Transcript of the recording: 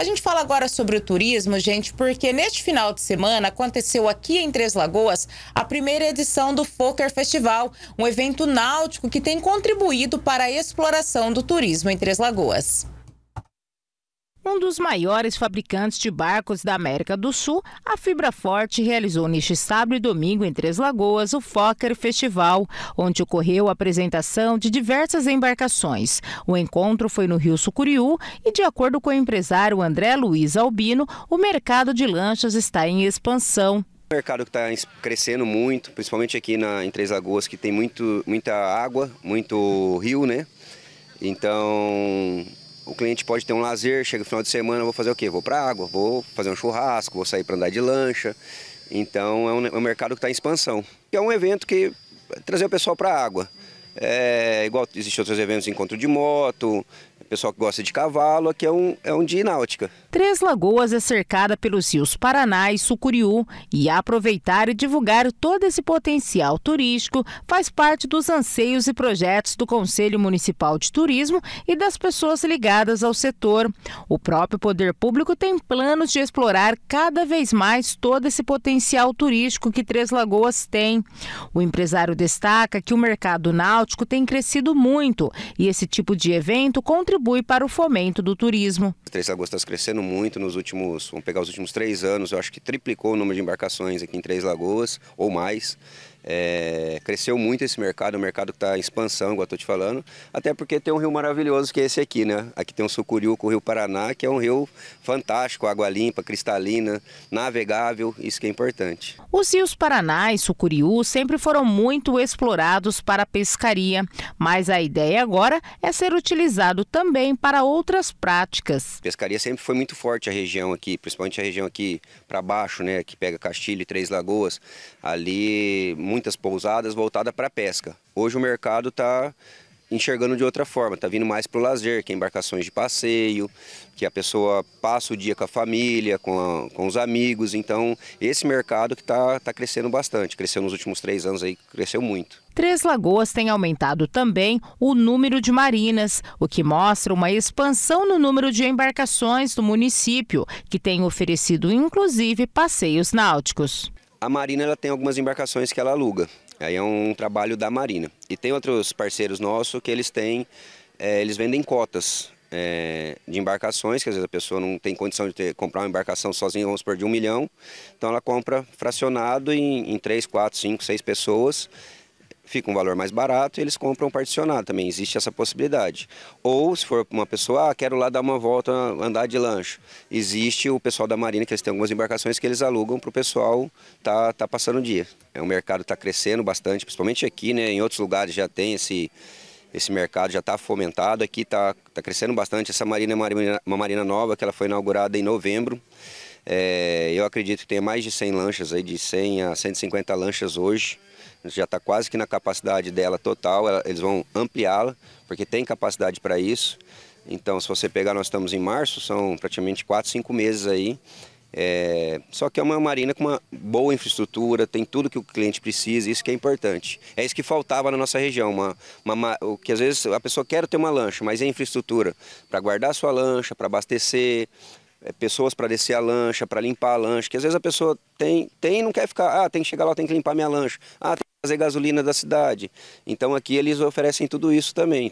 A gente fala agora sobre o turismo, gente, porque neste final de semana aconteceu aqui em Três Lagoas a primeira edição do Fokker Festival, um evento náutico que tem contribuído para a exploração do turismo em Três Lagoas. Um dos maiores fabricantes de barcos da América do Sul, a Fibra Forte realizou neste sábado e domingo em Três Lagoas o Fokker Festival, onde ocorreu a apresentação de diversas embarcações. O encontro foi no Rio Sucuriú e, de acordo com o empresário André Luiz Albino, o mercado de lanchas está em expansão. O mercado está crescendo muito, principalmente aqui na, em Três Lagoas, que tem muito, muita água, muito rio, né? Então, o cliente pode ter um lazer, chega no final de semana, vou fazer o quê? Vou para água, vou fazer um churrasco, vou sair para andar de lancha. Então é um, é um mercado que está em expansão. É um evento que é trazer o pessoal para a água. É, igual existem outros eventos, encontro de moto, pessoal que gosta de cavalo, aqui é um, é um dia náutica. Três Lagoas é cercada pelos rios Paraná e Sucuriú e aproveitar e divulgar todo esse potencial turístico faz parte dos anseios e projetos do Conselho Municipal de Turismo e das pessoas ligadas ao setor. O próprio poder público tem planos de explorar cada vez mais todo esse potencial turístico que Três Lagoas tem. O empresário destaca que o mercado náutico tem crescido muito e esse tipo de evento contribui contribui para o fomento do turismo. Três Lagoas está crescendo muito nos últimos, vamos pegar os últimos três anos, eu acho que triplicou o número de embarcações aqui em Três Lagoas ou mais. É, cresceu muito esse mercado, um mercado que está em expansão, igual estou te falando, até porque tem um rio maravilhoso que é esse aqui, né? Aqui tem o Sucuriú com o Rio Paraná, que é um rio fantástico, água limpa, cristalina, navegável, isso que é importante. Os rios Paraná e Sucuriú sempre foram muito explorados para pescaria, mas a ideia agora é ser utilizado também para outras práticas. A pescaria sempre foi muito forte a região aqui, principalmente a região aqui para baixo, né? Que pega Castilho e Três Lagoas, ali muitas pousadas voltadas para a pesca. Hoje o mercado está enxergando de outra forma, está vindo mais para o lazer, que é embarcações de passeio, que a pessoa passa o dia com a família, com, a, com os amigos. Então, esse mercado que está tá crescendo bastante, cresceu nos últimos três anos aí, cresceu muito. Três Lagoas tem aumentado também o número de marinas, o que mostra uma expansão no número de embarcações do município, que tem oferecido inclusive passeios náuticos. A Marina ela tem algumas embarcações que ela aluga. Aí é um trabalho da Marina. E tem outros parceiros nossos que eles têm, é, eles vendem cotas é, de embarcações, que às vezes a pessoa não tem condição de ter, comprar uma embarcação sozinha, vamos supor, de um milhão. Então ela compra fracionado em, em três, quatro, cinco, seis pessoas fica um valor mais barato e eles compram particionado também, existe essa possibilidade. Ou se for uma pessoa, ah, quero lá dar uma volta, andar de lancho, existe o pessoal da Marina, que eles têm algumas embarcações que eles alugam para o pessoal tá, tá passando o dia. É, o mercado está crescendo bastante, principalmente aqui, né, em outros lugares já tem esse, esse mercado já está fomentado aqui, está tá crescendo bastante. Essa marina é uma, uma marina nova que ela foi inaugurada em novembro. É, eu acredito que tem mais de 100 lanchas, aí, de 100 a 150 lanchas hoje. Já está quase que na capacidade dela total, ela, eles vão ampliá-la, porque tem capacidade para isso. Então, se você pegar, nós estamos em março, são praticamente 4, 5 meses aí. É, só que é uma marina com uma boa infraestrutura, tem tudo que o cliente precisa, isso que é importante. É isso que faltava na nossa região, uma, uma, o que às vezes a pessoa quer ter uma lancha, mas é infraestrutura para guardar sua lancha, para abastecer, é, pessoas para descer a lancha, para limpar a lancha, que às vezes a pessoa tem, tem e não quer ficar, ah, tem que chegar lá, tem que limpar minha lancha, ah, tem que fazer gasolina da cidade. Então aqui eles oferecem tudo isso também.